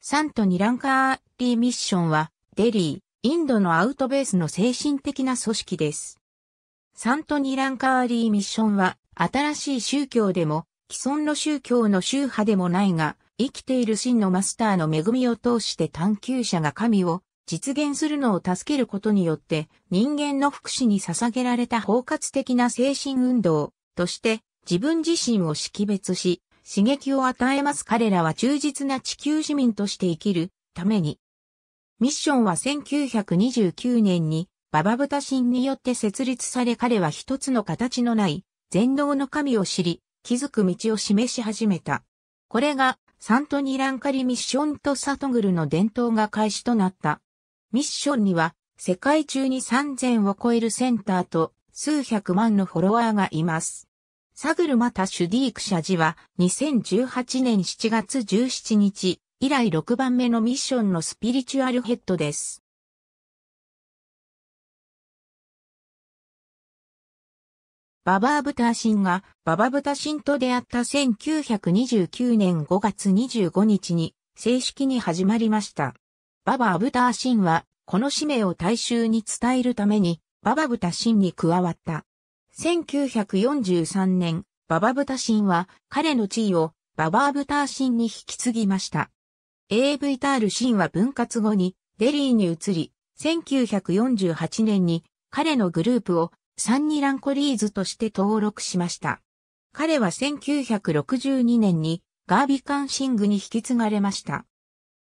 サント・ニランカーリーミッションは、デリー、インドのアウトベースの精神的な組織です。サント・ニランカーリーミッションは、新しい宗教でも、既存の宗教の宗派でもないが、生きている真のマスターの恵みを通して探求者が神を実現するのを助けることによって、人間の福祉に捧げられた包括的な精神運動として、自分自身を識別し、刺激を与えます彼らは忠実な地球市民として生きるために。ミッションは1929年にババブタ神によって設立され彼は一つの形のない全能の神を知り、気づく道を示し始めた。これがサントニランカリミッションとサトグルの伝統が開始となった。ミッションには世界中に3000を超えるセンターと数百万のフォロワーがいます。サグルマタ・シュディーク社寺は2018年7月17日以来6番目のミッションのスピリチュアルヘッドです。ババーブターシンがババブタシンと出会った1929年5月25日に正式に始まりました。ババーブターンはこの使命を大衆に伝えるためにババブタシンに加わった。1943年、ババブタシンは彼の地位をババーブターシンに引き継ぎました。AV タールシンは分割後にデリーに移り、1948年に彼のグループをサンニランコリーズとして登録しました。彼は1962年にガービカンシングに引き継がれました。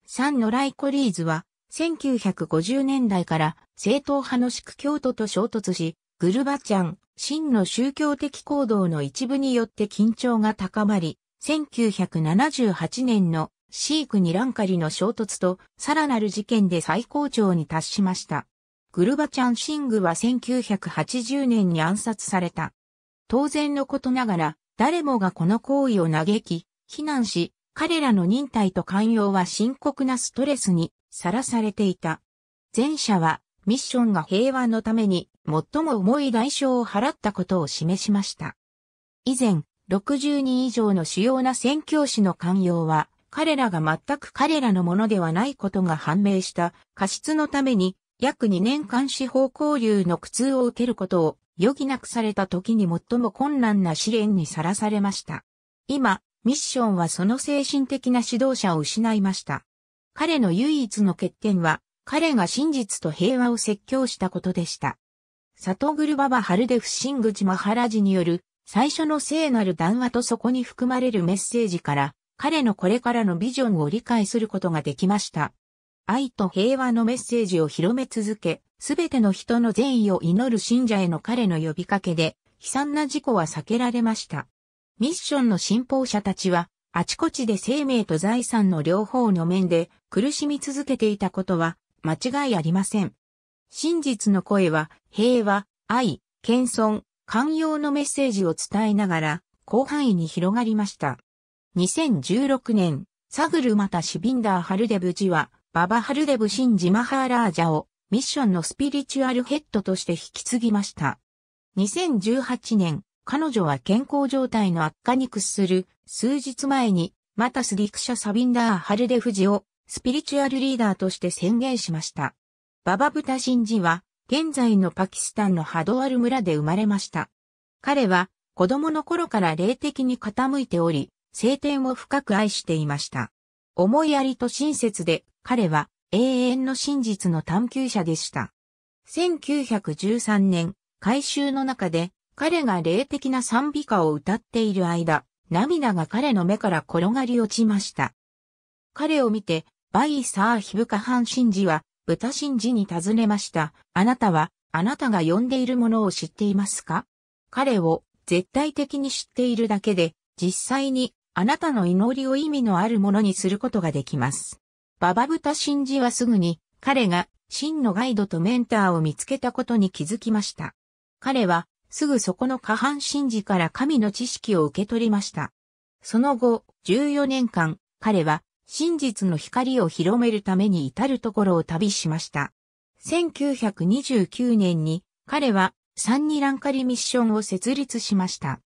サンノライコリーズは1950年代から正統派の宿教徒と衝突し、グルバチャン、真の宗教的行動の一部によって緊張が高まり、1978年のシークにランカリの衝突とさらなる事件で最高潮に達しました。グルバチャン・シングは1980年に暗殺された。当然のことながら、誰もがこの行為を嘆き、非難し、彼らの忍耐と寛容は深刻なストレスにさらされていた。前者はミッションが平和のために最も重い代償を払ったことを示しました。以前、60人以上の主要な宣教師の寛容は、彼らが全く彼らのものではないことが判明した過失のために、約2年間司法交流の苦痛を受けることを余儀なくされた時に最も困難な試練にさらされました。今、ミッションはその精神的な指導者を失いました。彼の唯一の欠点は、彼が真実と平和を説教したことでした。サトグルババハルデフシングジマハラジによる最初の聖なる談話とそこに含まれるメッセージから彼のこれからのビジョンを理解することができました。愛と平和のメッセージを広め続け、すべての人の善意を祈る信者への彼の呼びかけで、悲惨な事故は避けられました。ミッションの信奉者たちは、あちこちで生命と財産の両方の面で苦しみ続けていたことは間違いありません。真実の声は平和、愛、謙遜、寛容のメッセージを伝えながら広範囲に広がりました。2016年、サグルマタシビンダー・ハルデブジは、ババ・ハルデブ・シンジ・マハーラージャをミッションのスピリチュアルヘッドとして引き継ぎました。2018年、彼女は健康状態の悪化に屈する数日前に、マタスディクシャ・サビンダー・ハルデフジをスピリチュアルリーダーとして宣言しました。ババ・ブタシンジは、現在のパキスタンのハドワル村で生まれました。彼は、子供の頃から霊的に傾いており、聖典を深く愛していました。思いやりと親切で、彼は永遠の真実の探求者でした。1913年、改修の中で、彼が霊的な賛美歌を歌っている間、涙が彼の目から転がり落ちました。彼を見て、バイ・サーヒブカハン・シンジは、豚神事に尋ねました。あなたは、あなたが呼んでいるものを知っていますか彼を絶対的に知っているだけで、実際にあなたの祈りを意味のあるものにすることができます。ババブタ神事はすぐに彼が真のガイドとメンターを見つけたことに気づきました。彼はすぐそこの下半神事から神の知識を受け取りました。その後、14年間、彼は真実の光を広めるために至るところを旅しました。1929年に彼はサンニランカリミッションを設立しました。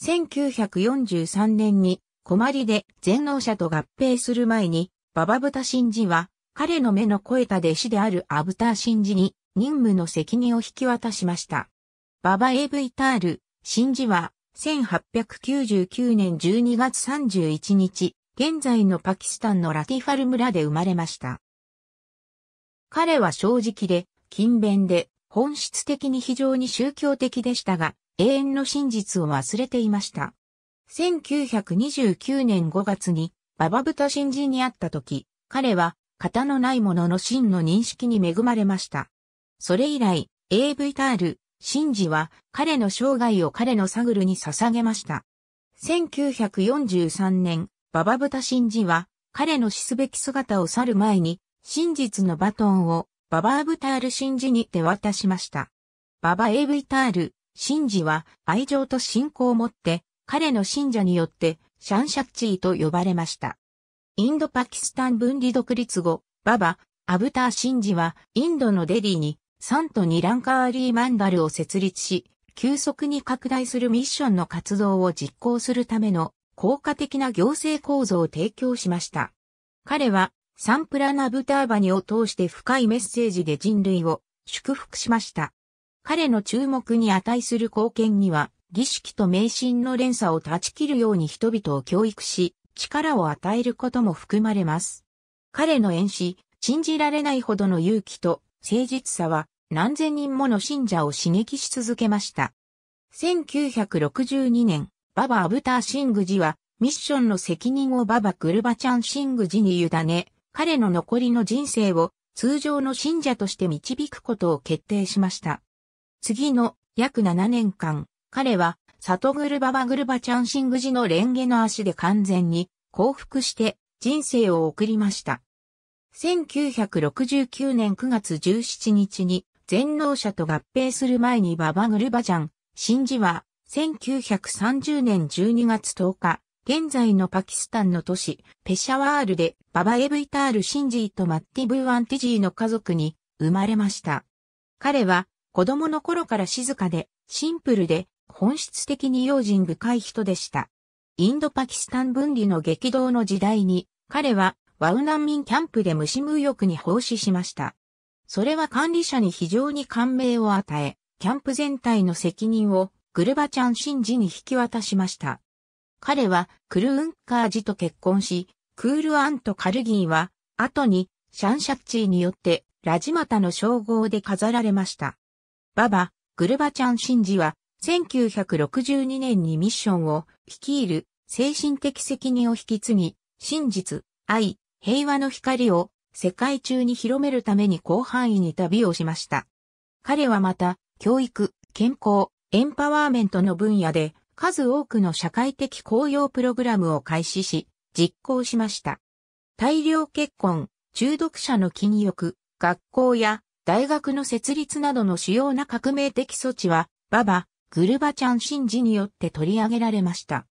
1943年に困りで全能者と合併する前にババブタ神事は彼の目の肥えた弟子であるアブター神事に任務の責任を引き渡しました。ババエブイタール神事は1899年12月31日現在のパキスタンのラティファル村で生まれました。彼は正直で、勤勉で、本質的に非常に宗教的でしたが、永遠の真実を忘れていました。1929年5月に、ババブタ新人に会った時、彼は、型のないものの真の認識に恵まれました。それ以来、AV タール、シンは彼の生涯を彼のサグルに捧げました。1943年、ババブタ神事は、彼の死すべき姿を去る前に、真実のバトンを、ババアブタール神事に手渡しました。ババエイタール、神事は、愛情と信仰を持って、彼の信者によって、シャンシャッチーと呼ばれました。インドパキスタン分離独立後、ババ、アブター・シンは、インドのデリーに、サント・ニランカーリー・マンダルを設立し、急速に拡大するミッションの活動を実行するための効果的な行政構造を提供しました。彼はサンプラナブターバニを通して深いメッセージで人類を祝福しました。彼の注目に値する貢献には、儀式と迷信の連鎖を断ち切るように人々を教育し、力を与えることも含まれます。彼の演詞、信じられないほどの勇気と誠実さは何千人もの信者を刺激し続けました。1962年、ババ・アブター・シングジは、ミッションの責任をババ・クルバチャン・シングジに委ね、彼の残りの人生を通常の信者として導くことを決定しました。次の約7年間、彼はサトグルババグルバチャンシングジのレンゲの足で完全に降伏して人生を送りました。1969年9月17日に全能者と合併する前にババグルバチャン、シンジは1930年12月10日、現在のパキスタンの都市、ペシャワールで、ババエブイタール・シンジーとマッティブワアンティジーの家族に生まれました。彼は、子供の頃から静かで、シンプルで、本質的に用心深い人でした。インド・パキスタン分離の激動の時代に、彼はワウ難民キャンプで虫無欲に奉仕しました。それは管理者に非常に感銘を与え、キャンプ全体の責任をグルバチャン神事に引き渡しました。彼はクルウンカージと結婚し、クールアンとカルギーは、後にシャンシャッチーによってラジマタの称号で飾られました。ババ、グルバチャン神事は、1962年にミッションを率いる精神的責任を引き継ぎ、真実、愛、平和の光を世界中に広めるために広範囲に旅をしました。彼はまた、教育、健康、エンパワーメントの分野で数多くの社会的公用プログラムを開始し、実行しました。大量結婚、中毒者の禁欲、学校や大学の設立などの主要な革命的措置は、ババ、グルバチャン神事によって取り上げられました。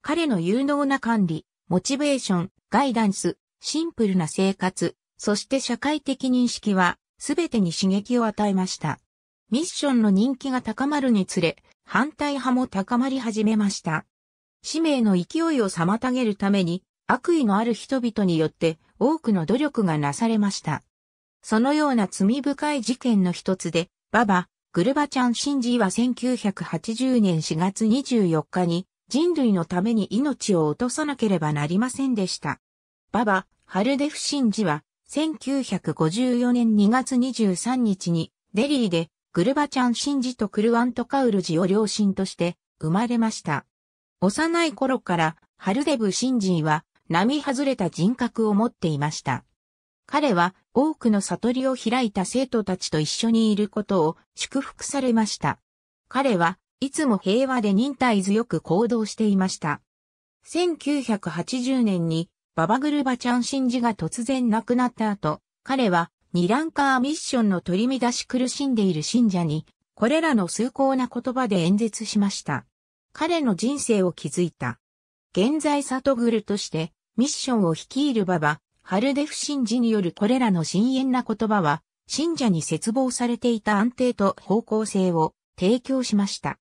彼の有能な管理、モチベーション、ガイダンス、シンプルな生活、そして社会的認識は、すべてに刺激を与えました。ミッションの人気が高まるにつれ、反対派も高まり始めました。使命の勢いを妨げるために、悪意のある人々によって多くの努力がなされました。そのような罪深い事件の一つで、ババ、グルバチャン・シンジーは1980年4月24日に人類のために命を落とさなければなりませんでした。ババ、ハルデフ・シンジは1954年2月23日にデリーでグルバチャン・シンジとクルワント・カウルジを両親として生まれました。幼い頃からハルデブ・シンジは並外れた人格を持っていました。彼は多くの悟りを開いた生徒たちと一緒にいることを祝福されました。彼はいつも平和で忍耐強く行動していました。1980年にババグルバチャン・シンジが突然亡くなった後、彼は二ランカーミッションの取り乱し苦しんでいる信者に、これらの崇高な言葉で演説しました。彼の人生を築いた。現在里グとして、ミッションを率いる馬場、ハルデフ神事によるこれらの深淵な言葉は、信者に絶望されていた安定と方向性を提供しました。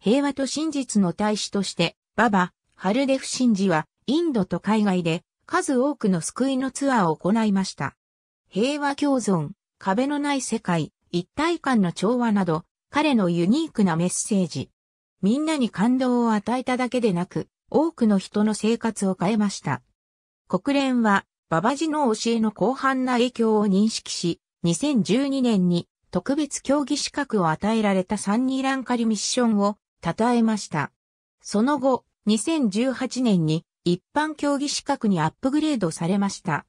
平和と真実の大使として、馬場、ハルデフ神事は、インドと海外で、数多くの救いのツアーを行いました。平和共存、壁のない世界、一体感の調和など、彼のユニークなメッセージ。みんなに感動を与えただけでなく、多くの人の生活を変えました。国連は、ババジの教えの広範な影響を認識し、2012年に特別競技資格を与えられたサンニーランカリミッションを称えました。その後、2018年に一般競技資格にアップグレードされました。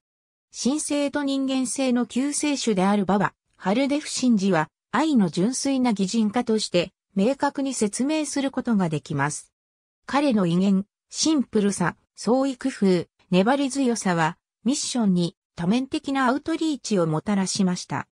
神聖と人間性の救世主であるババ、ハルデフ神事は、愛の純粋な擬人化として、明確に説明することができます。彼の威厳、シンプルさ、創意工夫、粘り強さは、ミッションに多面的なアウトリーチをもたらしました。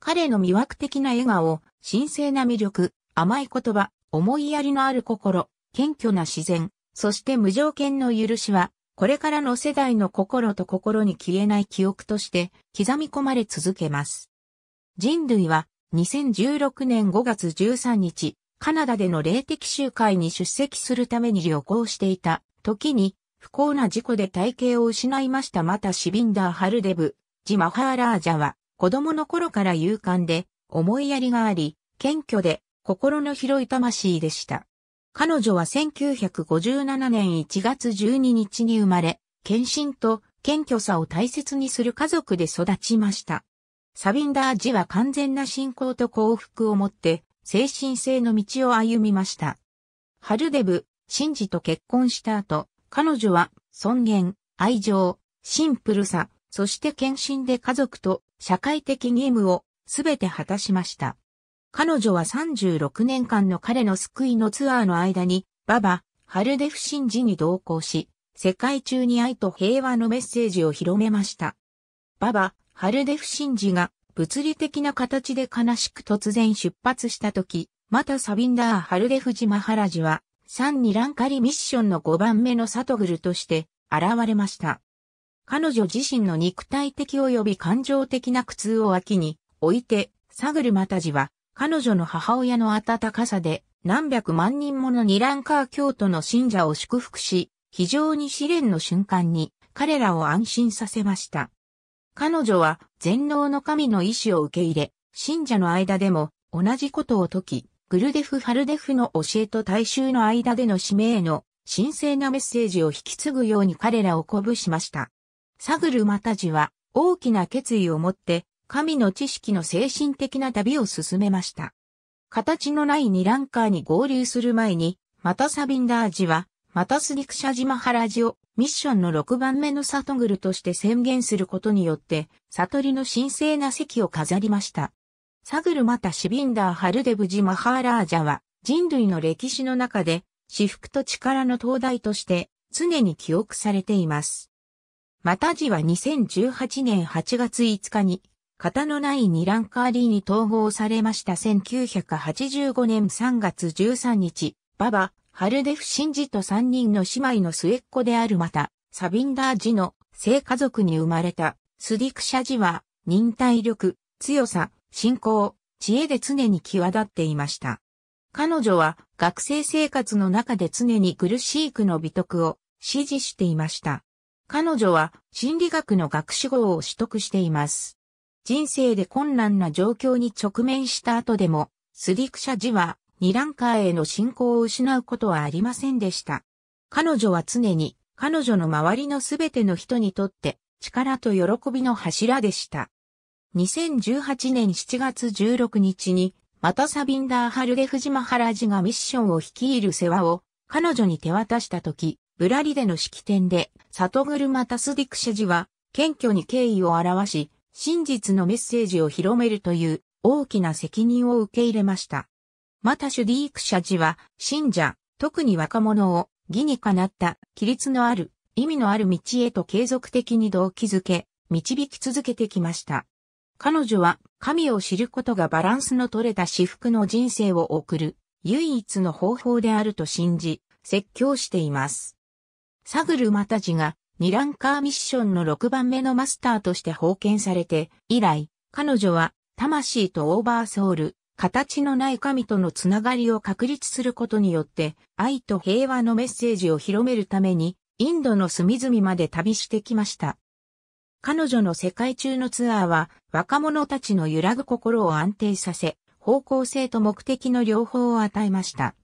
彼の魅惑的な笑顔、神聖な魅力、甘い言葉、思いやりのある心、謙虚な自然、そして無条件の許しは、これからの世代の心と心に消えない記憶として刻み込まれ続けます。人類は2016年5月13日、カナダでの霊的集会に出席するために旅行していた時に不幸な事故で体型を失いましたまたシビンダー・ハルデブ、ジ・マハーラージャは子供の頃から勇敢で思いやりがあり、謙虚で心の広い魂でした。彼女は1957年1月12日に生まれ、献身と謙虚さを大切にする家族で育ちました。サビンダージは完全な信仰と幸福をもって、精神性の道を歩みました。ハルデブ、シンジと結婚した後、彼女は尊厳、愛情、シンプルさ、そして献身で家族と社会的義務をすべて果たしました。彼女は36年間の彼の救いのツアーの間に、ババ、ハルデフ神事に同行し、世界中に愛と平和のメッセージを広めました。ババ、ハルデフ神事が物理的な形で悲しく突然出発した時、またサビンダー・ハルデフジ・マハラジは、3にランカリミッションの5番目のサトグルとして現れました。彼女自身の肉体的及び感情的な苦痛を脇に置いて、サグルマタジは彼女の母親の温かさで何百万人ものニランカー教徒の信者を祝福し、非常に試練の瞬間に彼らを安心させました。彼女は全能の神の意志を受け入れ、信者の間でも同じことを解き、グルデフ・ハルデフの教えと大衆の間での使命への神聖なメッセージを引き継ぐように彼らを鼓舞しました。サグル・マタジは大きな決意を持って神の知識の精神的な旅を進めました。形のない二ランカーに合流する前に、マタサビンダージは、マタスディクシャジマハラジをミッションの6番目のサトグルとして宣言することによって、悟りの神聖な席を飾りました。サグルまたシビンダーハルデブジマハーラージャは、人類の歴史の中で、私服と力の灯台として、常に記憶されています。またジは2018年8月5日に、型のない2ランカーリーに統合されました1985年3月13日、ババ、ハルデフ・シンジと3人の姉妹の末っ子であるまた、サビンダージの性家族に生まれた、スディクシャジは、忍耐力、強さ、信仰、知恵で常に際立っていました。彼女は学生生活の中で常に苦しい苦の美徳を支持していました。彼女は心理学の学士号を取得しています。人生で困難な状況に直面した後でも、スディクシャジは二ランカーへの信仰を失うことはありませんでした。彼女は常に彼女の周りのすべての人にとって力と喜びの柱でした。2018年7月16日に、またサビンダー・ハルデフジマハラジがミッションを率いる世話を彼女に手渡したとき、ブラリでの式典で、サトグルマタスディクシャジは、謙虚に敬意を表し、真実のメッセージを広めるという大きな責任を受け入れました。またシュディーク社寺は、信者、特に若者を、義にかなった、規律のある、意味のある道へと継続的に動機づけ、導き続けてきました。彼女は、神を知ることがバランスの取れた至福の人生を送る、唯一の方法であると信じ、説教しています。サグルマタジが2ランカーミッションの6番目のマスターとして奉遣されて、以来、彼女は、魂とオーバーソウル、形のない神とのつながりを確立することによって、愛と平和のメッセージを広めるために、インドの隅々まで旅してきました。彼女の世界中のツアーは、若者たちの揺らぐ心を安定させ、方向性と目的の両方を与えました。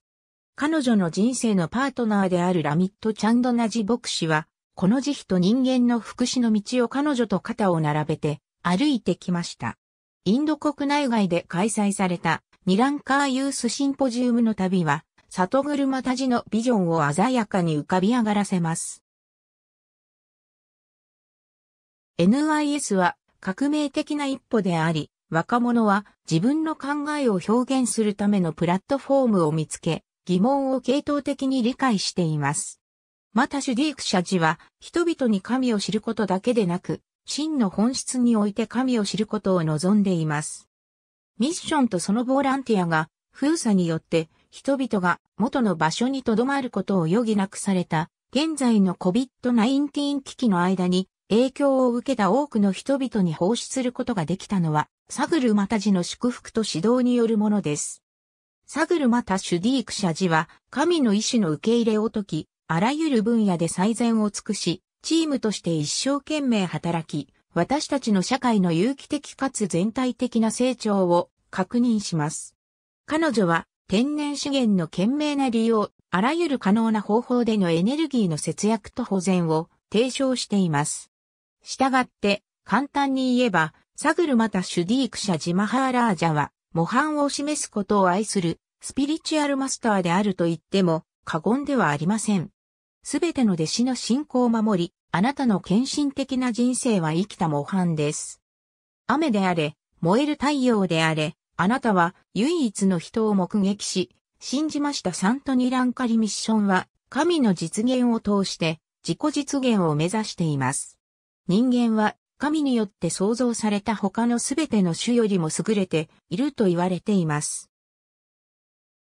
彼女の人生のパートナーであるラミット・チャンドナジ牧師は、この慈悲と人間の福祉の道を彼女と肩を並べて歩いてきました。インド国内外で開催されたニランカーユースシンポジウムの旅は、里車たちのビジョンを鮮やかに浮かび上がらせます。NIS は革命的な一歩であり、若者は自分の考えを表現するためのプラットフォームを見つけ、疑問を系統的に理解しています。またシュディークシャジは、人々に神を知ることだけでなく、真の本質において神を知ることを望んでいます。ミッションとそのボランティアが、封鎖によって、人々が元の場所に留まることを余儀なくされた、現在の COVID-19 危機の間に、影響を受けた多くの人々に奉仕することができたのは、サグルマタジの祝福と指導によるものです。サグルマタシュディークシャジは、神の意志の受け入れを解き、あらゆる分野で最善を尽くし、チームとして一生懸命働き、私たちの社会の有機的かつ全体的な成長を確認します。彼女は天然資源の懸命な利用、あらゆる可能な方法でのエネルギーの節約と保全を提唱しています。したがって、簡単に言えば、サグルまたシュディークシャジマハーラージャは、模範を示すことを愛する、スピリチュアルマスターであると言っても過言ではありません。すべての弟子の信仰を守り、あなたの献身的な人生は生きた模範です。雨であれ、燃える太陽であれ、あなたは唯一の人を目撃し、信じましたサントニランカリミッションは、神の実現を通して自己実現を目指しています。人間は神によって創造された他のすべての種よりも優れていると言われています。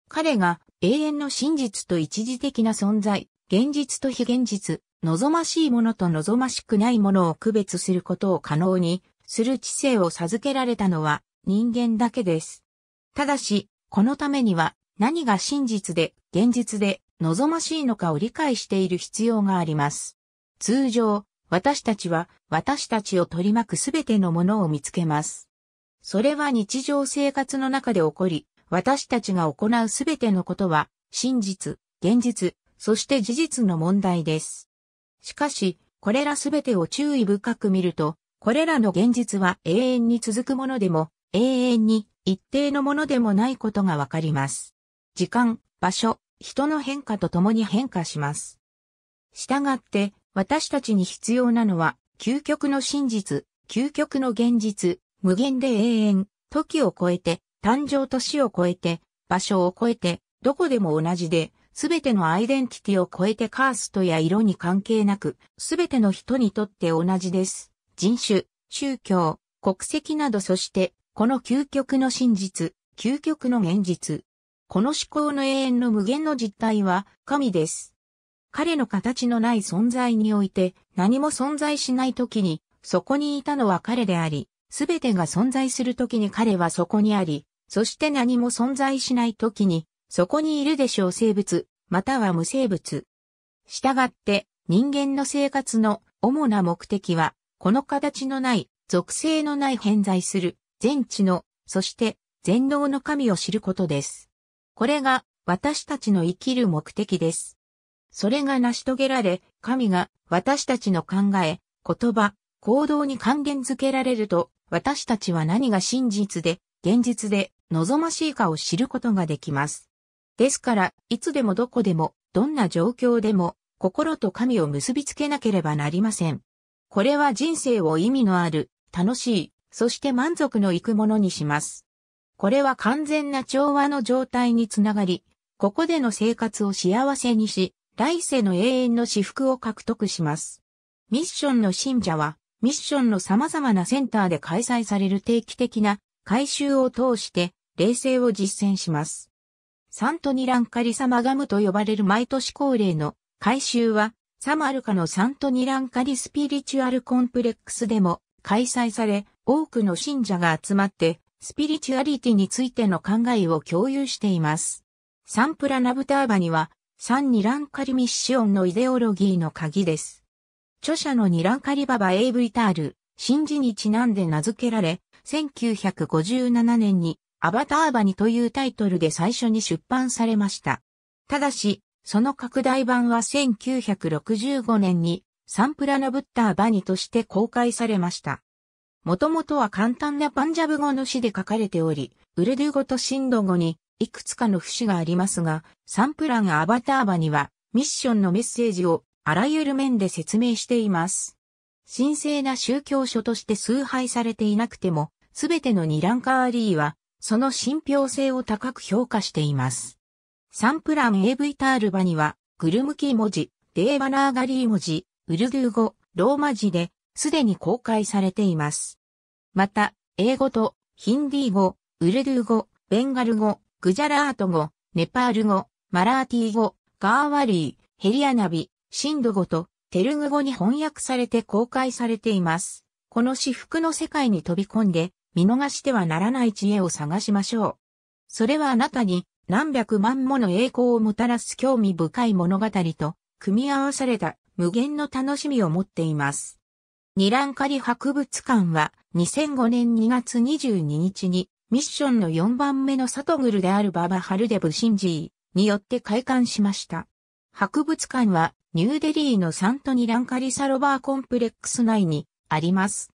彼が永遠の真実と一時的な存在現実と非現実、望ましいものと望ましくないものを区別することを可能にする知性を授けられたのは人間だけです。ただし、このためには何が真実で現実で望ましいのかを理解している必要があります。通常、私たちは私たちを取り巻くすべてのものを見つけます。それは日常生活の中で起こり、私たちが行うすべてのことは、真実、現実、そして事実の問題です。しかし、これらすべてを注意深く見ると、これらの現実は永遠に続くものでも、永遠に一定のものでもないことがわかります。時間、場所、人の変化とともに変化します。したがって、私たちに必要なのは、究極の真実、究極の現実、無限で永遠、時を超えて、誕生年を超えて、場所を超えて、どこでも同じで、すべてのアイデンティティを超えてカーストや色に関係なく、すべての人にとって同じです。人種、宗教、国籍などそして、この究極の真実、究極の現実。この思考の永遠の無限の実態は、神です。彼の形のない存在において、何も存在しない時に、そこにいたのは彼であり、すべてが存在する時に彼はそこにあり、そして何も存在しない時に、そこにいるでしょう生物、または無生物。したがって、人間の生活の主な目的は、この形のない、属性のない偏在する、全知の、そして全能の神を知ることです。これが私たちの生きる目的です。それが成し遂げられ、神が私たちの考え、言葉、行動に還元づけられると、私たちは何が真実で、現実で望ましいかを知ることができます。ですから、いつでもどこでも、どんな状況でも、心と神を結びつけなければなりません。これは人生を意味のある、楽しい、そして満足のいくものにします。これは完全な調和の状態につながり、ここでの生活を幸せにし、来世の永遠の私服を獲得します。ミッションの信者は、ミッションの様々なセンターで開催される定期的な改修を通して、冷静を実践します。サントニランカリサマガムと呼ばれる毎年恒例の改修は、サマルカのサントニランカリスピリチュアルコンプレックスでも開催され、多くの信者が集まって、スピリチュアリティについての考えを共有しています。サンプラナブターバには、サンニランカリミッションのイデオロギーの鍵です。著者のニランカリババ・エイブリタール、新事にちなんで名付けられ、1957年にアバターバニというタイトルで最初に出版されました。ただし、その拡大版は1965年にサンプラナブッターバニとして公開されました。もともとは簡単なパンジャブ語の詩で書かれており、ウルドゥ語とシンド語にいくつかの節がありますが、サンプラがアバターバニはミッションのメッセージをあらゆる面で説明しています。神聖な宗教書として崇拝されていなくても、すべてのニランカーリーはその信憑性を高く評価しています。サンプラン AV タールバには、グルムキ文字、デーバナーガリー文字、ウルドゥー語、ローマ字で、すでに公開されています。また、英語と、ヒンディー語、ウルドゥー語、ベンガル語、グジャラート語、ネパール語、マラーティー語、ガーワリー、ヘリアナビ、シンド語と、テルグ語に翻訳されて公開されています。この私服の世界に飛び込んで、見逃してはならない知恵を探しましょう。それはあなたに何百万もの栄光をもたらす興味深い物語と組み合わされた無限の楽しみを持っています。ニランカリ博物館は2005年2月22日にミッションの4番目のサトグルであるババ・ハルデブ・シンジーによって開館しました。博物館はニューデリーのサントニランカリサロバーコンプレックス内にあります。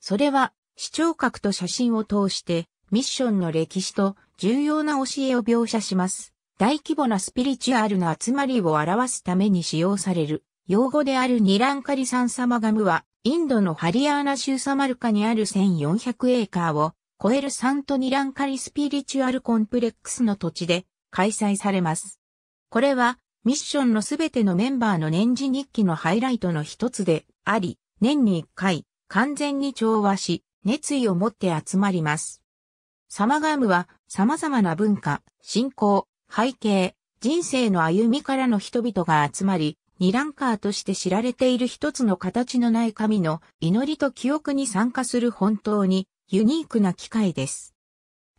それは視聴覚と写真を通してミッションの歴史と重要な教えを描写します。大規模なスピリチュアルな集まりを表すために使用される用語であるニランカリサンサマガムはインドのハリアーナ州サマルカにある1400エーカーを超えるサントニランカリスピリチュアルコンプレックスの土地で開催されます。これはミッションのすべてのメンバーの年次日記のハイライトの一つであり、年に一回完全に調和し、熱意を持って集まります。サマガームは様々な文化、信仰、背景、人生の歩みからの人々が集まり、ニランカーとして知られている一つの形のない神の祈りと記憶に参加する本当にユニークな機会です。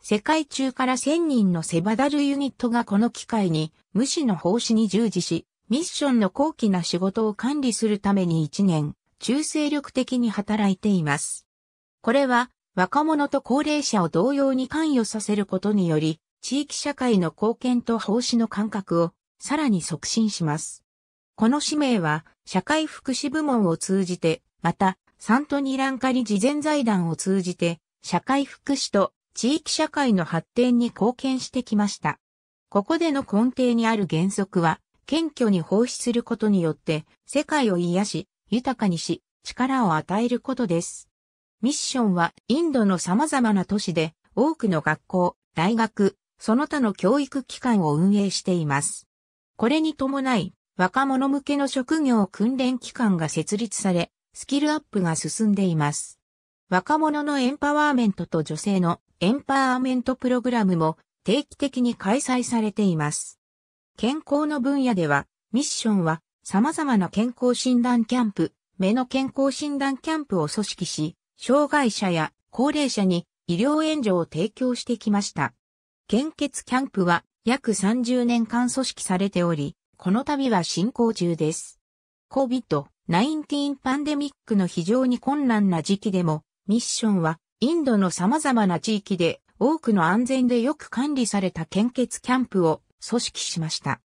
世界中から1000人のセバダルユニットがこの機会に無視の奉仕に従事し、ミッションの高貴な仕事を管理するために1年、中性力的に働いています。これは若者と高齢者を同様に関与させることにより、地域社会の貢献と奉仕の感覚をさらに促進します。この使命は、社会福祉部門を通じて、また、サントニランカリ事前財団を通じて、社会福祉と地域社会の発展に貢献してきました。ここでの根底にある原則は、謙虚に奉仕することによって、世界を癒し、豊かにし、力を与えることです。ミッションはインドの様々な都市で多くの学校、大学、その他の教育機関を運営しています。これに伴い、若者向けの職業訓練機関が設立され、スキルアップが進んでいます。若者のエンパワーメントと女性のエンパワーメントプログラムも定期的に開催されています。健康の分野では、ミッションは様々な健康診断キャンプ、目の健康診断キャンプを組織し、障害者や高齢者に医療援助を提供してきました。献血キャンプは約30年間組織されており、この度は進行中です。COVID-19 パンデミックの非常に困難な時期でも、ミッションはインドの様々な地域で多くの安全でよく管理された献血キャンプを組織しました。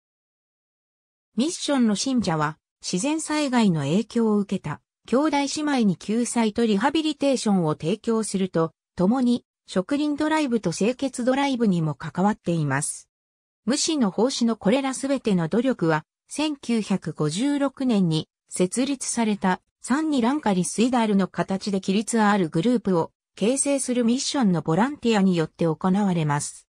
ミッションの信者は自然災害の影響を受けた兄弟姉妹に救済とリハビリテーションを提供すると、共に植林ドライブと清潔ドライブにも関わっています。無視の奉仕のこれらすべての努力は、1956年に設立されたサンニランカリスイダールの形で規律あるグループを形成するミッションのボランティアによって行われます。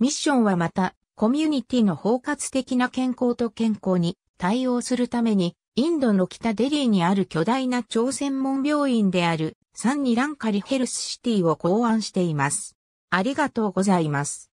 ミッションはまた、コミュニティの包括的な健康と健康に対応するために、インドの北デリーにある巨大な朝鮮門病院であるサンニランカリヘルスシティを考案しています。ありがとうございます。